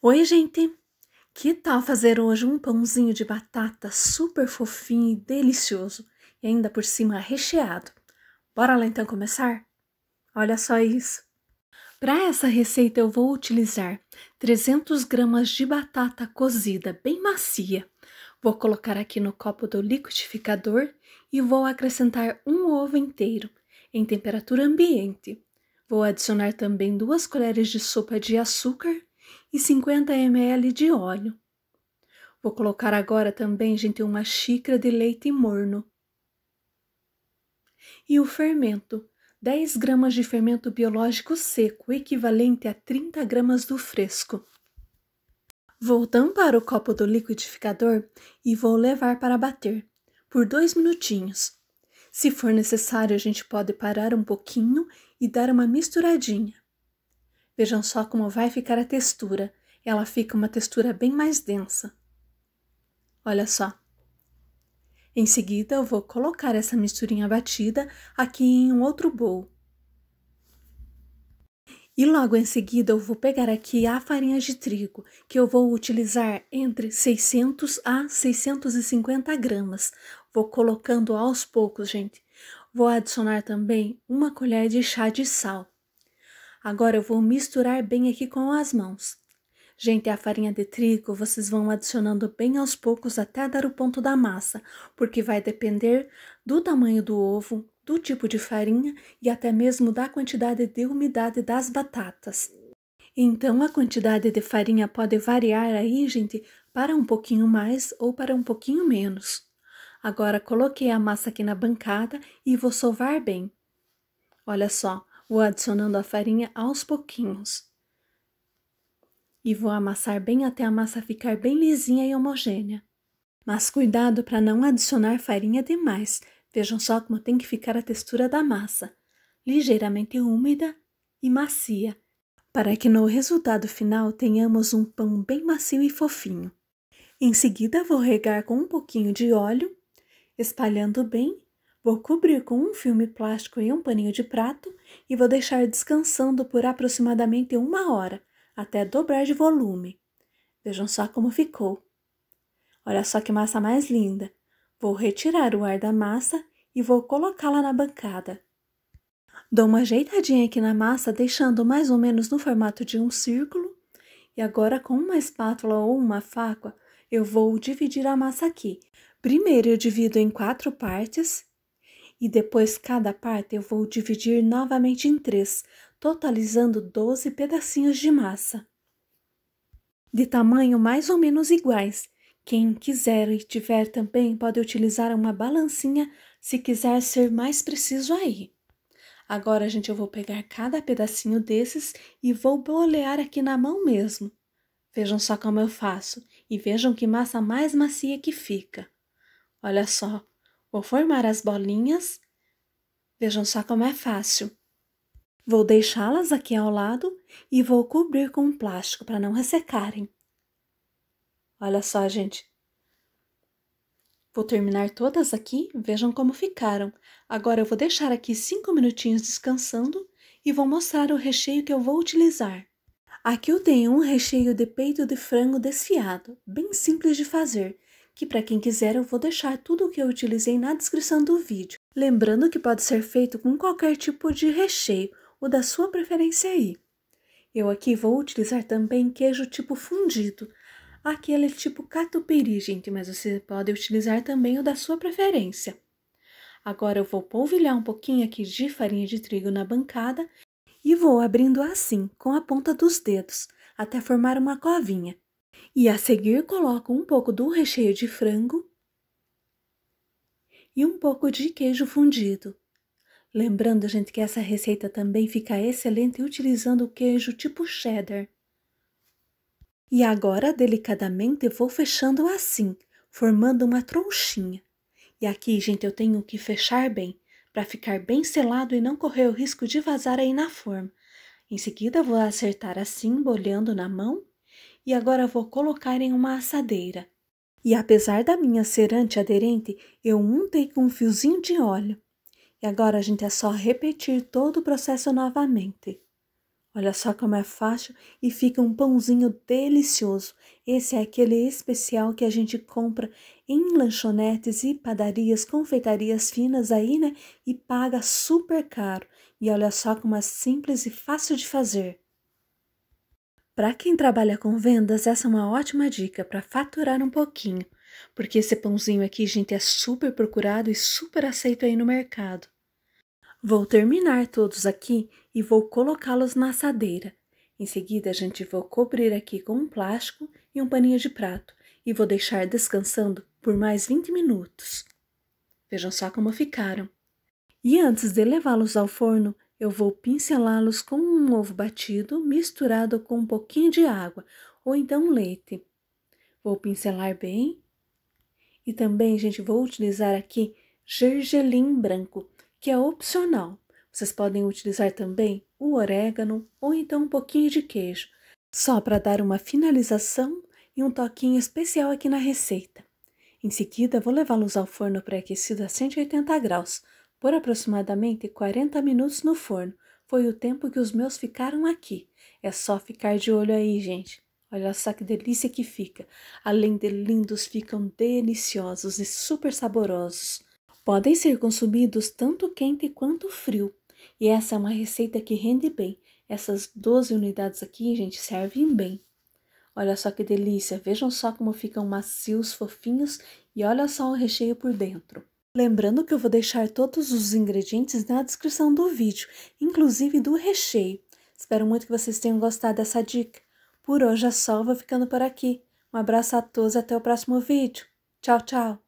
Oi, gente! Que tal fazer hoje um pãozinho de batata super fofinho e delicioso e ainda por cima recheado? Bora lá então começar? Olha só isso! Para essa receita eu vou utilizar 300 gramas de batata cozida bem macia. Vou colocar aqui no copo do liquidificador e vou acrescentar um ovo inteiro em temperatura ambiente. Vou adicionar também duas colheres de sopa de açúcar e 50 ml de óleo. Vou colocar agora também, gente, uma xícara de leite morno. E o fermento. 10 gramas de fermento biológico seco, equivalente a 30 gramas do fresco. Vou tampar o copo do liquidificador e vou levar para bater por dois minutinhos. Se for necessário, a gente pode parar um pouquinho e dar uma misturadinha. Vejam só como vai ficar a textura. Ela fica uma textura bem mais densa. Olha só. Em seguida, eu vou colocar essa misturinha batida aqui em um outro bowl. E logo em seguida eu vou pegar aqui a farinha de trigo, que eu vou utilizar entre 600 a 650 gramas. Vou colocando aos poucos, gente. Vou adicionar também uma colher de chá de sal. Agora eu vou misturar bem aqui com as mãos. Gente, a farinha de trigo vocês vão adicionando bem aos poucos até dar o ponto da massa, porque vai depender do tamanho do ovo, do tipo de farinha e até mesmo da quantidade de umidade das batatas. Então a quantidade de farinha pode variar aí, gente, para um pouquinho mais ou para um pouquinho menos. Agora coloquei a massa aqui na bancada e vou sovar bem. Olha só, Vou adicionando a farinha aos pouquinhos. E vou amassar bem até a massa ficar bem lisinha e homogênea. Mas cuidado para não adicionar farinha demais. Vejam só como tem que ficar a textura da massa, ligeiramente úmida e macia, para que no resultado final tenhamos um pão bem macio e fofinho. Em seguida, vou regar com um pouquinho de óleo, espalhando bem Vou cobrir com um filme plástico e um paninho de prato e vou deixar descansando por aproximadamente uma hora, até dobrar de volume. Vejam só como ficou. Olha só que massa mais linda. Vou retirar o ar da massa e vou colocá-la na bancada. Dou uma ajeitadinha aqui na massa, deixando mais ou menos no formato de um círculo. E agora, com uma espátula ou uma faca, eu vou dividir a massa aqui. Primeiro, eu divido em quatro partes e depois cada parte eu vou dividir novamente em três, totalizando 12 pedacinhos de massa. De tamanho mais ou menos iguais. Quem quiser e tiver também pode utilizar uma balancinha se quiser ser mais preciso aí. Agora, gente, eu vou pegar cada pedacinho desses e vou bolear aqui na mão mesmo. Vejam só como eu faço e vejam que massa mais macia que fica. Olha só, Vou formar as bolinhas. Vejam só como é fácil. Vou deixá-las aqui ao lado e vou cobrir com plástico para não ressecarem. Olha só, gente. Vou terminar todas aqui, vejam como ficaram. Agora eu vou deixar aqui 5 minutinhos descansando e vou mostrar o recheio que eu vou utilizar. Aqui eu tenho um recheio de peito de frango desfiado, bem simples de fazer que para quem quiser eu vou deixar tudo o que eu utilizei na descrição do vídeo. Lembrando que pode ser feito com qualquer tipo de recheio, o da sua preferência aí. Eu aqui vou utilizar também queijo tipo fundido, aquele tipo catupiry, gente, mas você pode utilizar também o da sua preferência. Agora eu vou polvilhar um pouquinho aqui de farinha de trigo na bancada e vou abrindo assim, com a ponta dos dedos, até formar uma covinha. E a seguir coloco um pouco do recheio de frango e um pouco de queijo fundido. Lembrando, gente, que essa receita também fica excelente utilizando o queijo tipo cheddar. E agora, delicadamente, vou fechando assim, formando uma trouxinha. E aqui, gente, eu tenho que fechar bem, para ficar bem selado e não correr o risco de vazar aí na forma. Em seguida, vou acertar assim, bolhando na mão e agora vou colocar em uma assadeira. E apesar da minha ser antiaderente, eu untei com um fiozinho de óleo. E agora a gente é só repetir todo o processo novamente. Olha só como é fácil e fica um pãozinho delicioso. Esse é aquele especial que a gente compra em lanchonetes e padarias, confeitarias finas aí, né? E paga super caro. E olha só como é simples e fácil de fazer. Para quem trabalha com vendas, essa é uma ótima dica para faturar um pouquinho, porque esse pãozinho aqui, gente, é super procurado e super aceito aí no mercado. Vou terminar todos aqui e vou colocá-los na assadeira. Em seguida, a gente vou cobrir aqui com um plástico e um paninho de prato e vou deixar descansando por mais 20 minutos. Vejam só como ficaram. E antes de levá-los ao forno, eu vou pincelá-los com um ovo batido misturado com um pouquinho de água ou então leite. Vou pincelar bem. E também, gente, vou utilizar aqui gergelim branco, que é opcional. Vocês podem utilizar também o orégano ou então um pouquinho de queijo, só para dar uma finalização e um toquinho especial aqui na receita. Em seguida, vou levá-los ao forno pré-aquecido a 180 graus por aproximadamente 40 minutos no forno, foi o tempo que os meus ficaram aqui. É só ficar de olho aí, gente. Olha só que delícia que fica. Além de lindos, ficam deliciosos e super saborosos. Podem ser consumidos tanto quente quanto frio. E essa é uma receita que rende bem. Essas 12 unidades aqui, gente, servem bem. Olha só que delícia. Vejam só como ficam macios, fofinhos e olha só o recheio por dentro. Lembrando que eu vou deixar todos os ingredientes na descrição do vídeo, inclusive do recheio. Espero muito que vocês tenham gostado dessa dica. Por hoje é só, vou ficando por aqui. Um abraço a todos e até o próximo vídeo. Tchau, tchau!